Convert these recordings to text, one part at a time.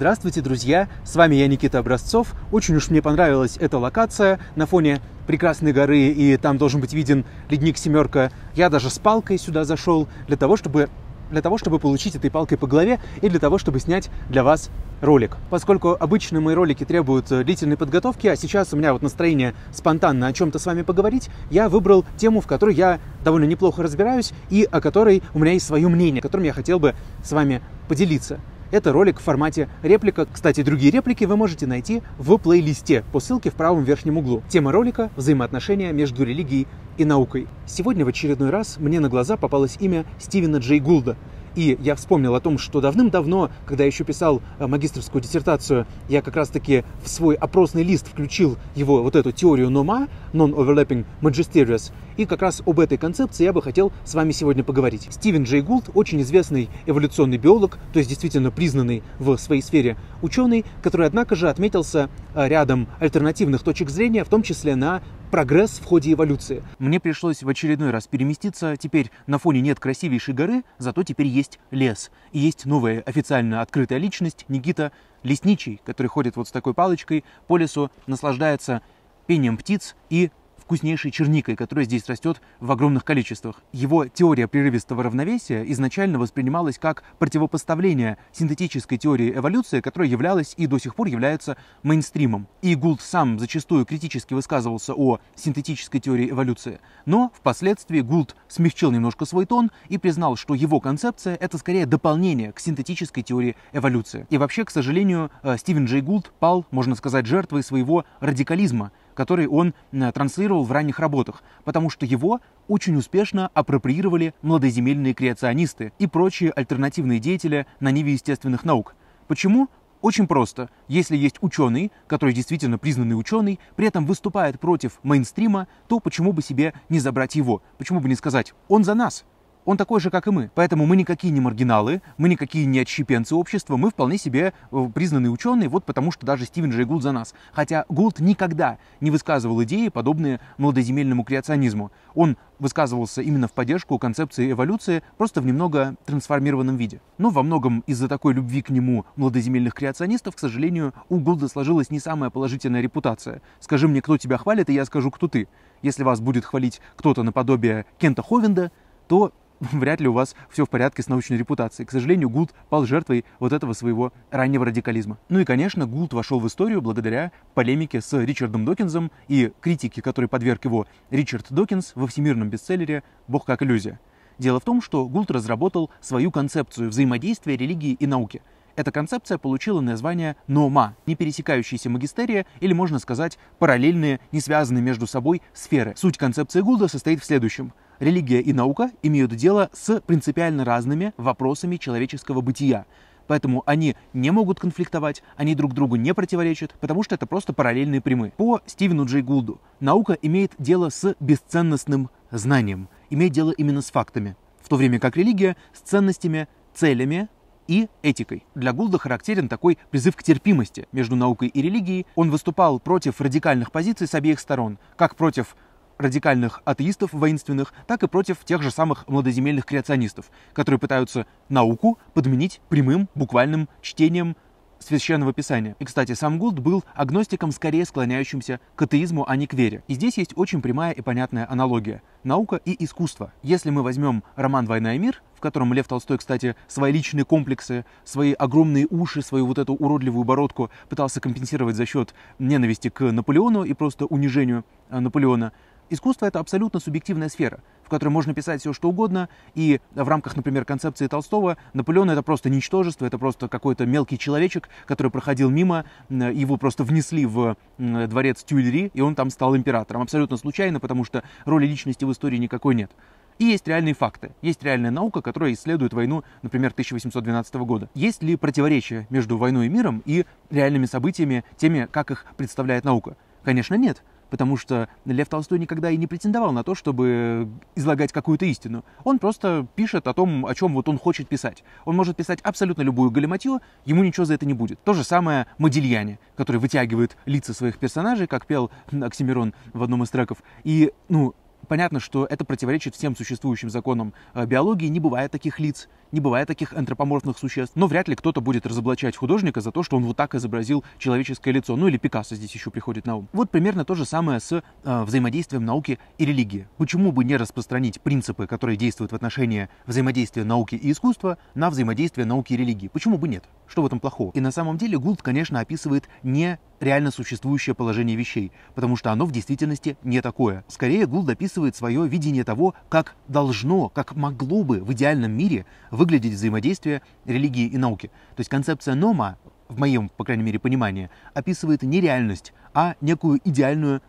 Здравствуйте, друзья! С вами я, Никита Образцов. Очень уж мне понравилась эта локация на фоне прекрасной горы, и там должен быть виден ледник «Семерка». Я даже с палкой сюда зашел для того, чтобы для того, чтобы получить этой палкой по голове и для того, чтобы снять для вас ролик. Поскольку обычно мои ролики требуют э, длительной подготовки, а сейчас у меня вот настроение спонтанно о чем-то с вами поговорить, я выбрал тему, в которой я довольно неплохо разбираюсь и о которой у меня есть свое мнение, которым я хотел бы с вами поделиться. Это ролик в формате реплика. Кстати, другие реплики вы можете найти в плейлисте по ссылке в правом верхнем углу. Тема ролика – взаимоотношения между религией и наукой. Сегодня в очередной раз мне на глаза попалось имя Стивена Джей Гулда – и я вспомнил о том, что давным-давно, когда я еще писал э, магистрскую диссертацию, я как раз-таки в свой опросный лист включил его вот эту теорию НОМА, Non-Overlapping Magisterius, и как раз об этой концепции я бы хотел с вами сегодня поговорить. Стивен Джей Гулд, очень известный эволюционный биолог, то есть действительно признанный в своей сфере ученый, который, однако же, отметился э, рядом альтернативных точек зрения, в том числе на прогресс в ходе эволюции. Мне пришлось в очередной раз переместиться. Теперь на фоне нет красивейшей горы, зато теперь есть лес. И есть новая официально открытая личность Никита Лесничий, который ходит вот с такой палочкой по лесу, наслаждается пением птиц и вкуснейшей черникой, которая здесь растет в огромных количествах. Его теория прерывистого равновесия изначально воспринималась как противопоставление синтетической теории эволюции, которая являлась и до сих пор является мейнстримом. И Гулд сам зачастую критически высказывался о синтетической теории эволюции. Но впоследствии Гулд смягчил немножко свой тон и признал, что его концепция — это скорее дополнение к синтетической теории эволюции. И вообще, к сожалению, э, Стивен Джей Гулд пал, можно сказать, жертвой своего радикализма, который он э, транслировал в ранних работах, потому что его очень успешно апроприировали младоземельные креационисты и прочие альтернативные деятели на ниве естественных наук. Почему? Очень просто. Если есть ученый, который действительно признанный ученый, при этом выступает против мейнстрима, то почему бы себе не забрать его? Почему бы не сказать «он за нас»? он такой же, как и мы. Поэтому мы никакие не маргиналы, мы никакие не отщепенцы общества, мы вполне себе э, признанные ученые, вот потому что даже Стивен Джей Гулд за нас. Хотя Гулд никогда не высказывал идеи, подобные молодоземельному креационизму. Он высказывался именно в поддержку концепции эволюции, просто в немного трансформированном виде. Но во многом из-за такой любви к нему молодоземельных креационистов, к сожалению, у Гулда сложилась не самая положительная репутация. Скажи мне, кто тебя хвалит, и я скажу, кто ты. Если вас будет хвалить кто-то наподобие Кента Ховенда, то вряд ли у вас все в порядке с научной репутацией. К сожалению, Гулд пал жертвой вот этого своего раннего радикализма. Ну и, конечно, Гулд вошел в историю благодаря полемике с Ричардом Докинзом и критике, которой подверг его Ричард Докинс во всемирном бестселлере «Бог как иллюзия». Дело в том, что Гулд разработал свою концепцию взаимодействия религии и науки. Эта концепция получила название «нома» — не пересекающиеся магистерия, или, можно сказать, параллельные, не связанные между собой сферы. Суть концепции Гулда состоит в следующем — религия и наука имеют дело с принципиально разными вопросами человеческого бытия. Поэтому они не могут конфликтовать, они друг другу не противоречат, потому что это просто параллельные прямые. По Стивену Джей Гулду наука имеет дело с бесценностным знанием, имеет дело именно с фактами, в то время как религия с ценностями, целями, и этикой. Для Гулда характерен такой призыв к терпимости между наукой и религией. Он выступал против радикальных позиций с обеих сторон, как против радикальных атеистов воинственных, так и против тех же самых младоземельных креационистов, которые пытаются науку подменить прямым буквальным чтением Священного Писания. И, кстати, сам Гулд был агностиком, скорее склоняющимся к атеизму, а не к вере. И здесь есть очень прямая и понятная аналогия. Наука и искусство. Если мы возьмем роман «Война и мир», в котором Лев Толстой, кстати, свои личные комплексы, свои огромные уши, свою вот эту уродливую бородку пытался компенсировать за счет ненависти к Наполеону и просто унижению э, Наполеона, Искусство — это абсолютно субъективная сфера, в которой можно писать все, что угодно, и в рамках, например, концепции Толстого Наполеон — это просто ничтожество, это просто какой-то мелкий человечек, который проходил мимо, его просто внесли в дворец Тюильри, и он там стал императором. Абсолютно случайно, потому что роли личности в истории никакой нет. И есть реальные факты. Есть реальная наука, которая исследует войну, например, 1812 года. Есть ли противоречие между войной и миром и реальными событиями, теми, как их представляет наука? Конечно, нет потому что Лев Толстой никогда и не претендовал на то, чтобы излагать какую-то истину. Он просто пишет о том, о чем вот он хочет писать. Он может писать абсолютно любую галиматью, ему ничего за это не будет. То же самое Модильяне, который вытягивает лица своих персонажей, как пел Оксимирон в одном из треков. И, ну, понятно, что это противоречит всем существующим законам э, биологии, не бывает таких лиц не бывает таких антропоморфных существ, но вряд ли кто-то будет разоблачать художника за то, что он вот так изобразил человеческое лицо. Ну или Пикассо здесь еще приходит на ум. Вот примерно то же самое с э, взаимодействием науки и религии. Почему бы не распространить принципы, которые действуют в отношении взаимодействия науки и искусства, на взаимодействие науки и религии? Почему бы нет? Что в этом плохого? И на самом деле Гулд, конечно, описывает не реально существующее положение вещей, потому что оно в действительности не такое. Скорее, Гулд дописывает свое видение того, как должно, как могло бы в идеальном мире выглядеть взаимодействие религии и науки. То есть концепция нома, в моем, по крайней мере, понимании, описывает не реальность, а некую идеальную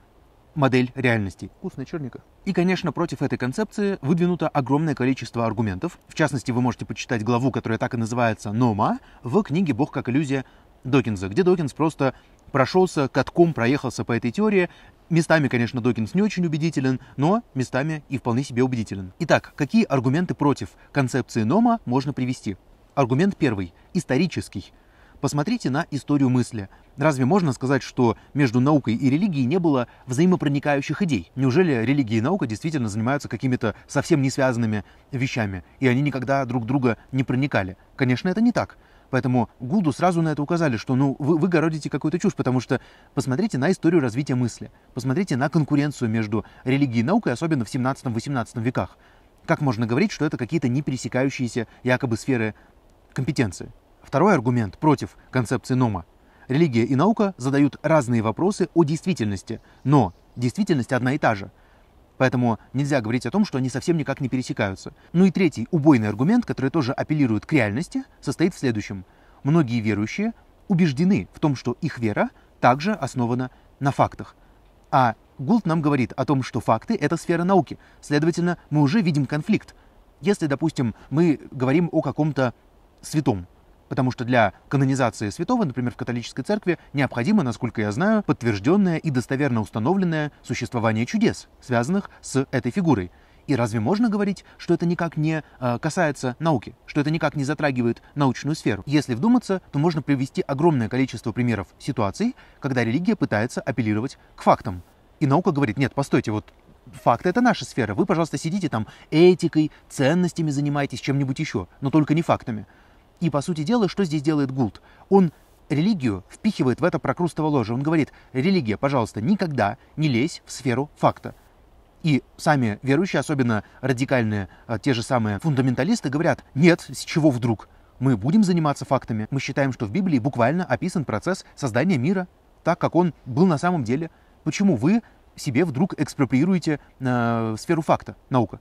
модель реальности. Вкусная черника. И, конечно, против этой концепции выдвинуто огромное количество аргументов. В частности, вы можете почитать главу, которая так и называется «Нома» в книге «Бог как иллюзия» Докинза, где Докинс просто прошелся катком, проехался по этой теории. Местами, конечно, Докинс не очень убедителен, но местами и вполне себе убедителен. Итак, какие аргументы против концепции Нома можно привести? Аргумент первый – исторический. Посмотрите на историю мысли. Разве можно сказать, что между наукой и религией не было взаимопроникающих идей? Неужели религия и наука действительно занимаются какими-то совсем не связанными вещами, и они никогда друг друга не проникали? Конечно, это не так. Поэтому Гулду сразу на это указали, что ну, вы, вы городите какую-то чушь, потому что посмотрите на историю развития мысли, посмотрите на конкуренцию между религией и наукой, особенно в 17-18 веках. Как можно говорить, что это какие-то не пересекающиеся якобы сферы компетенции? Второй аргумент против концепции Нома. Религия и наука задают разные вопросы о действительности, но действительность одна и та же – Поэтому нельзя говорить о том, что они совсем никак не пересекаются. Ну и третий, убойный аргумент, который тоже апеллирует к реальности, состоит в следующем. Многие верующие убеждены в том, что их вера также основана на фактах. А Гулт нам говорит о том, что факты – это сфера науки. Следовательно, мы уже видим конфликт. Если, допустим, мы говорим о каком-то святом, потому что для канонизации святого, например, в католической церкви, необходимо, насколько я знаю, подтвержденное и достоверно установленное существование чудес, связанных с этой фигурой. И разве можно говорить, что это никак не э, касается науки, что это никак не затрагивает научную сферу? Если вдуматься, то можно привести огромное количество примеров ситуаций, когда религия пытается апеллировать к фактам. И наука говорит, нет, постойте, вот факты — это наша сфера. Вы, пожалуйста, сидите там этикой, ценностями занимаетесь, чем-нибудь еще, но только не фактами. И, по сути дела, что здесь делает Гулд? Он религию впихивает в это прокрустово ложе. Он говорит, религия, пожалуйста, никогда не лезь в сферу факта. И сами верующие, особенно радикальные, а, те же самые фундаменталисты, говорят, нет, с чего вдруг? Мы будем заниматься фактами. Мы считаем, что в Библии буквально описан процесс создания мира, так как он был на самом деле. Почему вы себе вдруг экспроприируете э, сферу факта, наука?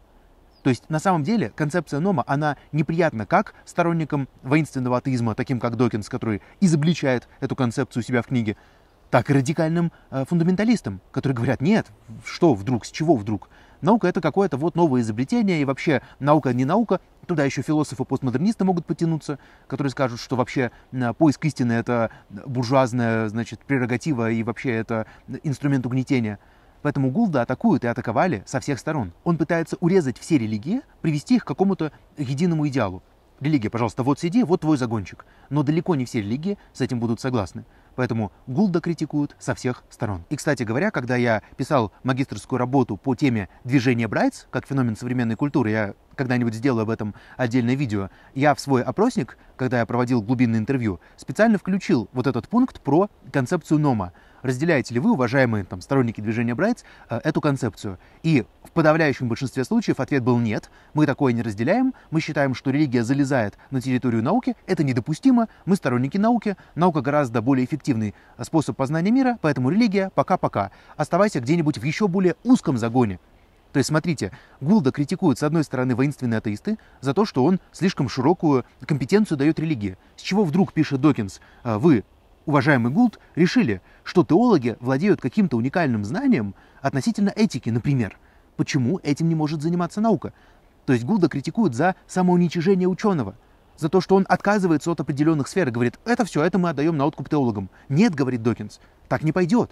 То есть, на самом деле, концепция Нома, она неприятна как сторонникам воинственного атеизма, таким как Докинс, который изобличает эту концепцию у себя в книге, так и радикальным э, фундаменталистам, которые говорят, нет, что вдруг, с чего вдруг? Наука это какое-то вот новое изобретение, и вообще наука не наука, туда еще философы-постмодернисты могут потянуться, которые скажут, что вообще э, поиск истины это буржуазная, значит, прерогатива, и вообще это инструмент угнетения – Поэтому Гулда атакуют и атаковали со всех сторон. Он пытается урезать все религии, привести их к какому-то единому идеалу. Религия, пожалуйста, вот сиди, вот твой загончик. Но далеко не все религии с этим будут согласны. Поэтому Гулда критикуют со всех сторон. И, кстати говоря, когда я писал магистрскую работу по теме движения Брайтс, как феномен современной культуры, я когда-нибудь сделаю об этом отдельное видео, я в свой опросник, когда я проводил глубинное интервью, специально включил вот этот пункт про концепцию Нома разделяете ли вы, уважаемые там, сторонники движения Брайтс, э, эту концепцию? И в подавляющем большинстве случаев ответ был нет, мы такое не разделяем, мы считаем, что религия залезает на территорию науки, это недопустимо, мы сторонники науки, наука гораздо более эффективный э, способ познания мира, поэтому религия пока-пока. Оставайся где-нибудь в еще более узком загоне, то есть, смотрите, Гулда критикует, с одной стороны, воинственные атеисты за то, что он слишком широкую компетенцию дает религии. С чего вдруг, пишет Докинс, э, вы уважаемый Гулд решили, что теологи владеют каким-то уникальным знанием относительно этики, например. Почему этим не может заниматься наука? То есть Гулда критикуют за самоуничижение ученого, за то, что он отказывается от определенных сфер и говорит, это все, это мы отдаем на откуп теологам. Нет, говорит Докинс, так не пойдет.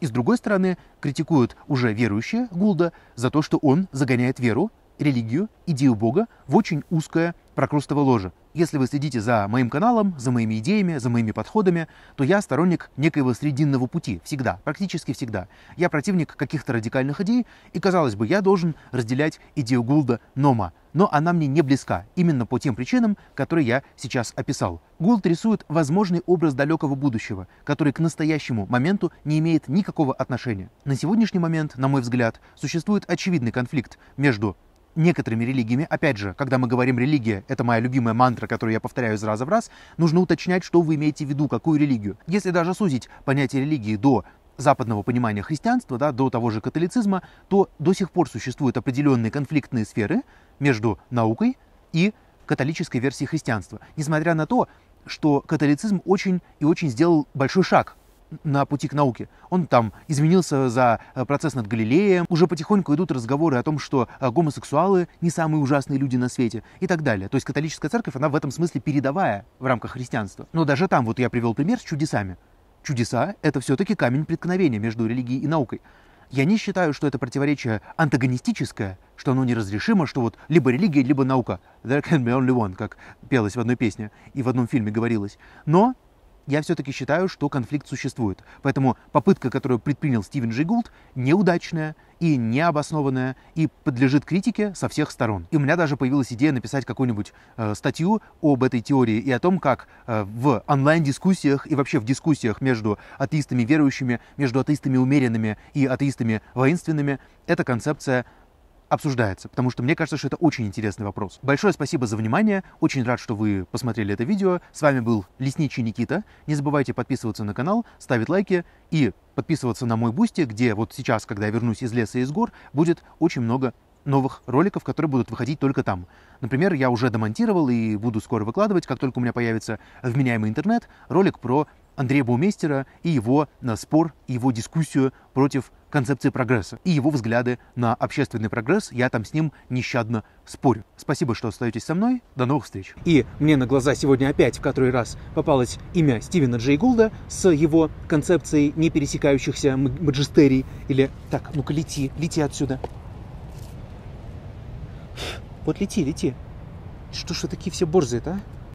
И с другой стороны, критикуют уже верующие Гулда за то, что он загоняет веру, религию, идею Бога в очень узкое прокрустово ложе. Если вы следите за моим каналом, за моими идеями, за моими подходами, то я сторонник некоего срединного пути. Всегда. Практически всегда. Я противник каких-то радикальных идей, и, казалось бы, я должен разделять идею Гулда Нома. Но она мне не близка, именно по тем причинам, которые я сейчас описал. Гулд рисует возможный образ далекого будущего, который к настоящему моменту не имеет никакого отношения. На сегодняшний момент, на мой взгляд, существует очевидный конфликт между некоторыми религиями, опять же, когда мы говорим религия, это моя любимая мантра, которую я повторяю из раза в раз, нужно уточнять, что вы имеете в виду, какую религию. Если даже сузить понятие религии до западного понимания христианства, да, до того же католицизма, то до сих пор существуют определенные конфликтные сферы между наукой и католической версией христианства. Несмотря на то, что католицизм очень и очень сделал большой шаг на пути к науке. Он там изменился за э, процесс над Галилеем, уже потихоньку идут разговоры о том, что э, гомосексуалы не самые ужасные люди на свете и так далее. То есть католическая церковь, она в этом смысле передовая в рамках христианства. Но даже там, вот я привел пример с чудесами. Чудеса — это все-таки камень преткновения между религией и наукой. Я не считаю, что это противоречие антагонистическое, что оно неразрешимо, что вот либо религия, либо наука. There can be only one, как пелось в одной песне и в одном фильме говорилось. Но я все-таки считаю, что конфликт существует. Поэтому попытка, которую предпринял Стивен Джигулд, неудачная и необоснованная, и подлежит критике со всех сторон. И у меня даже появилась идея написать какую-нибудь э, статью об этой теории и о том, как э, в онлайн-дискуссиях и вообще в дискуссиях между атеистами верующими, между атеистами умеренными и атеистами воинственными эта концепция обсуждается, потому что мне кажется, что это очень интересный вопрос. Большое спасибо за внимание, очень рад, что вы посмотрели это видео. С вами был Лесничий Никита. Не забывайте подписываться на канал, ставить лайки и подписываться на мой бусти, где вот сейчас, когда я вернусь из леса и из гор, будет очень много новых роликов, которые будут выходить только там. Например, я уже демонтировал и буду скоро выкладывать, как только у меня появится вменяемый интернет, ролик про Андрея Баумейстера и его на спор, и его дискуссию против концепции прогресса и его взгляды на общественный прогресс. Я там с ним нещадно спорю. Спасибо, что остаетесь со мной. До новых встреч. И мне на глаза сегодня опять в который раз попалось имя Стивена Джей Гулда с его концепцией не пересекающихся маджистерий. Или так, ну-ка лети, лети отсюда. Вот лети, лети. Что ж вы такие все борзые-то, а?